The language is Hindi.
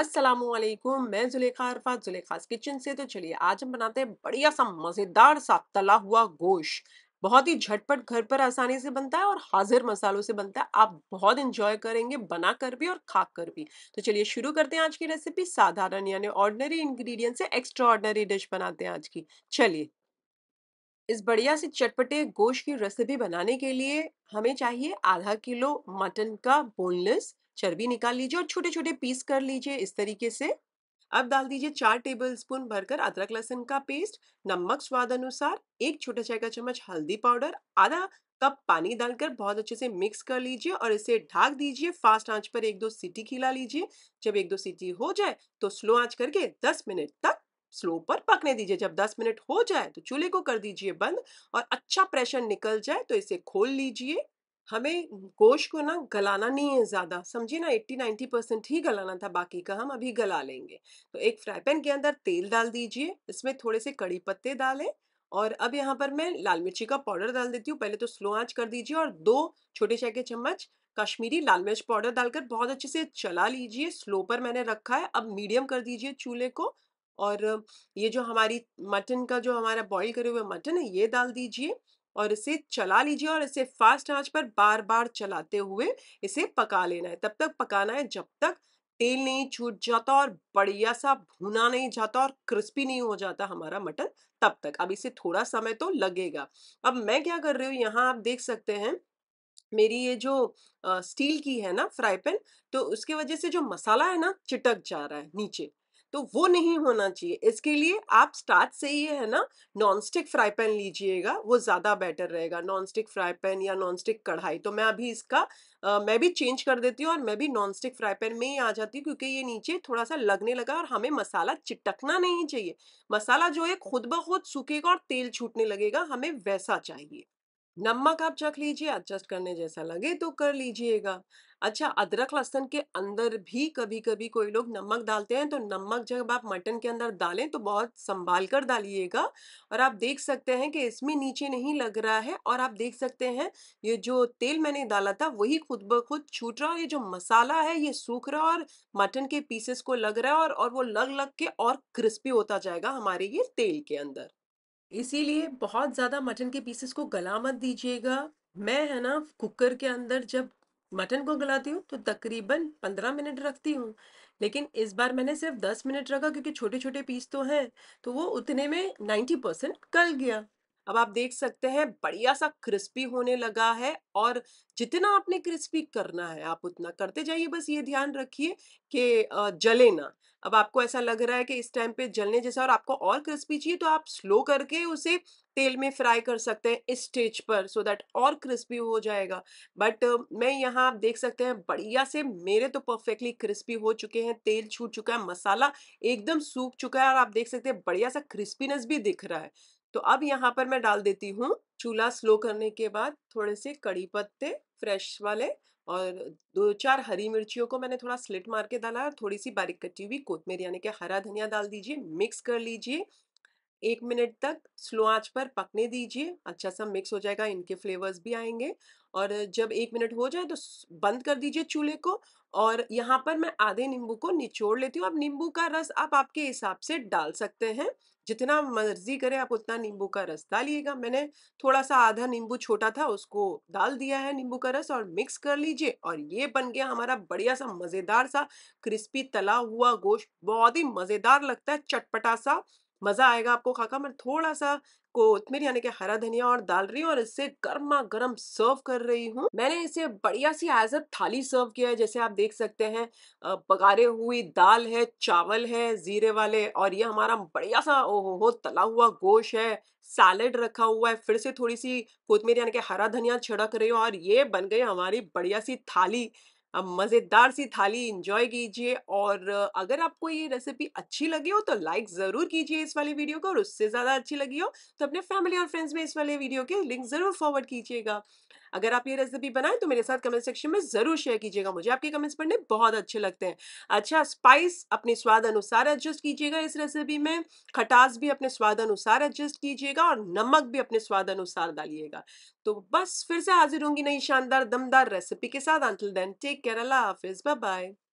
असलम मैं जुलेखा अरफा जुलेखास किचन से तो चलिए आज हम बनाते हैं बढ़िया सा मज़ेदार सा तला हुआ गोश बहुत ही झटपट घर पर आसानी से बनता है और हाजिर मसालों से बनता है आप बहुत इंजॉय करेंगे बना कर भी और खा कर भी तो चलिए शुरू करते हैं आज की रेसिपी साधारण यानी ऑर्डनरी इंग्रेडिएंट से एक्स्ट्रा ऑर्डनरी डिश बनाते हैं आज की चलिए इस बढ़िया से चटपटे गोश्त की रेसिपी बनाने के लिए हमें चाहिए आधा किलो मटन का बोनलेस चर्बी निकाल लीजिए और छोटे छोटे पीस कर लीजिए इस तरीके से अब डाल दीजिए चार टेबल स्पून भरकर अदरक लहसुन का पेस्ट नमक स्वाद अनुसार एक छोटा चाय का चम्मच हल्दी पाउडर आधा कप पानी डालकर बहुत अच्छे से मिक्स कर लीजिए और इसे ढाक दीजिए फास्ट आंच पर एक दो सीटी खिला लीजिए जब एक दो सीटी हो जाए तो स्लो आंच करके 10 मिनट तक स्लो पर पकने दीजिए जब 10 मिनट हो जाए तो चूल्हे को कर दीजिए बंद और अच्छा प्रेशर निकल जाए तो इसे खोल लीजिए हमें गोश्त को ना गलाना नहीं है ज़्यादा समझिए ना 80 90 परसेंट ही गलाना था बाकी का हम अभी गला लेंगे तो एक फ्राई पैन के अंदर तेल डाल दीजिए इसमें थोड़े से कड़ी पत्ते डालें और अब यहाँ पर मैं लाल मिर्ची का पाउडर डाल देती हूँ पहले तो स्लो आंच कर दीजिए और दो छोटे चाय के चम्मच कश्मीरी लाल मिर्च पाउडर डालकर बहुत अच्छे से चला लीजिए स्लो पर मैंने रखा है अब मीडियम कर दीजिए चूल्हे को और ये जो हमारी मटन का जो हमारा बॉईल करे हुए मटन है ये डाल दीजिए और इसे चला लीजिए और इसे फास्ट आंच पर बार बार चलाते हुए इसे पका लेना है तब तक पकाना है जब तक तेल नहीं छूट जाता और बढ़िया सा भुना नहीं जाता और क्रिस्पी नहीं हो जाता हमारा मटन तब तक अब इसे थोड़ा समय तो लगेगा अब मैं क्या कर रही हूँ यहाँ आप देख सकते हैं मेरी ये जो आ, स्टील की है ना फ्राई पैन तो उसके वजह से जो मसाला है ना चिटक जा रहा है नीचे तो वो नहीं होना चाहिए इसके लिए आप स्टार्ट से ही है ना नॉन स्टिक फ्राई पैन लीजिएगा वो ज़्यादा बेटर रहेगा नॉन स्टिक फ्राई पैन या नॉन स्टिक कढ़ाई तो मैं अभी इसका आ, मैं भी चेंज कर देती हूँ और मैं भी नॉन स्टिक फ्राई पैन में ही आ जाती हूँ क्योंकि ये नीचे थोड़ा सा लगने लगा और हमें मसाला चिटकना नहीं चाहिए मसाला जो है खुद ब खुद सूखेगा और तेल छूटने लगेगा हमें वैसा चाहिए नमक आप चख लीजिए एडजस्ट करने जैसा लगे तो कर लीजिएगा अच्छा अदरक लहसन के अंदर भी कभी कभी कोई लोग नमक डालते हैं तो नमक जब आप मटन के अंदर डालें तो बहुत संभाल कर डालिएगा और आप देख सकते हैं कि इसमें नीचे नहीं लग रहा है और आप देख सकते हैं ये जो तेल मैंने डाला था वही खुद ब खुद छूट रहा और ये जो मसाला है ये सूख रहा और मटन के पीसेस को लग रहा है और, और वो लग लग के और क्रिस्पी होता जाएगा हमारे ये तेल के अंदर इसीलिए बहुत ज़्यादा मटन के पीसेस को गला मत दीजिएगा मैं है ना कुकर के अंदर जब मटन को गलाती हूँ तो तकरीबन पंद्रह मिनट रखती हूँ लेकिन इस बार मैंने सिर्फ दस मिनट रखा क्योंकि छोटे छोटे पीस तो हैं तो वो उतने में नाइन्टी परसेंट गल गया अब आप देख सकते हैं बढ़िया सा क्रिस्पी होने लगा है और जितना आपने क्रिस्पी करना है आप उतना करते जाइए बस ये ध्यान रखिए कि जले ना अब आपको ऐसा लग रहा है कि इस टाइम पे जलने जैसा और आपको और क्रिस्पी चाहिए तो आप स्लो करके उसे तेल में फ्राई कर सकते हैं इस स्टेज पर सो so दैट और क्रिस्पी हो जाएगा बट uh, मैं यहाँ आप देख सकते हैं बढ़िया से मेरे तो परफेक्टली क्रिस्पी हो चुके हैं तेल छूट चुका है मसाला एकदम सूख चुका है और आप देख सकते हैं बढ़िया सा क्रिस्पीनेस भी दिख रहा है तो अब यहाँ पर मैं डाल देती हूँ चूल्हा स्लो करने के बाद थोड़े से कड़ी पत्ते फ्रेश वाले और दो चार हरी मिर्चियों को मैंने थोड़ा स्लिट मार के डाला और थोड़ी सी बारीक कटी हुई कोतमेर यानी कि हरा धनिया डाल दीजिए मिक्स कर लीजिए एक मिनट तक स्लो आंच पर पकने दीजिए अच्छा सा मिक्स हो जाएगा इनके फ्लेवर्स भी आएंगे और जब एक मिनट हो जाए तो बंद कर दीजिए चूल्हे को और यहाँ पर मैं आधे नींबू को निचोड़ लेती हूँ अब नींबू का रस आप आपके हिसाब से डाल सकते हैं जितना मर्जी करें आप उतना नींबू का रस डालिएगा मैंने थोड़ा सा आधा नींबू छोटा था उसको डाल दिया है नींबू का रस और मिक्स कर लीजिए और ये बन गया हमारा बढ़िया सा मज़ेदार सा क्रिस्पी तला हुआ गोश्त बहुत ही मज़ेदार लगता है चटपटा सा मज़ा आएगा आपको खाका मैं थोड़ा सा कोतमीर यानी कि हरा धनिया और डाल रही हूँ और इससे गर्मा गर्म सर्व कर रही हूँ मैंने इसे बढ़िया सी एज अ थाली सर्व किया है जैसे आप देख सकते हैं पकारे हुई दाल है चावल है जीरे वाले और ये हमारा बढ़िया सा ओहो हो तला हुआ गोश है सैलेड रखा हुआ है फिर से थोड़ी सी कोतमीर यानी कि हरा धनिया छिड़क रही हूँ और ये बन गई हमारी बढ़िया सी थाली अब मज़ेदार सी थाली इंजॉय कीजिए और अगर आपको ये रेसिपी अच्छी लगी हो तो लाइक ज़रूर कीजिए इस वाली वीडियो को और उससे ज़्यादा अच्छी लगी हो तो अपने फैमिली और फ्रेंड्स में इस वाले वीडियो के लिंक ज़रूर फॉरवर्ड कीजिएगा अगर आप ये रेसिपी बनाएं तो मेरे साथ कमेंट सेक्शन में ज़रूर शेयर कीजिएगा मुझे आपके कमेंट्स पढ़ने बहुत अच्छे लगते हैं अच्छा स्पाइस अपने स्वाद अनुसार एडजस्ट कीजिएगा इस रेसिपी में खटास भी अपने स्वाद अनुसार एडजस्ट कीजिएगा और नमक भी अपने स्वाद अनुसार डालिएगा तो बस फिर से हाजिर होंगी नई शानदार दमदार रेसिपी के साथ अंटिल देन टेक केयर अल्लाह हाफिज़ बाय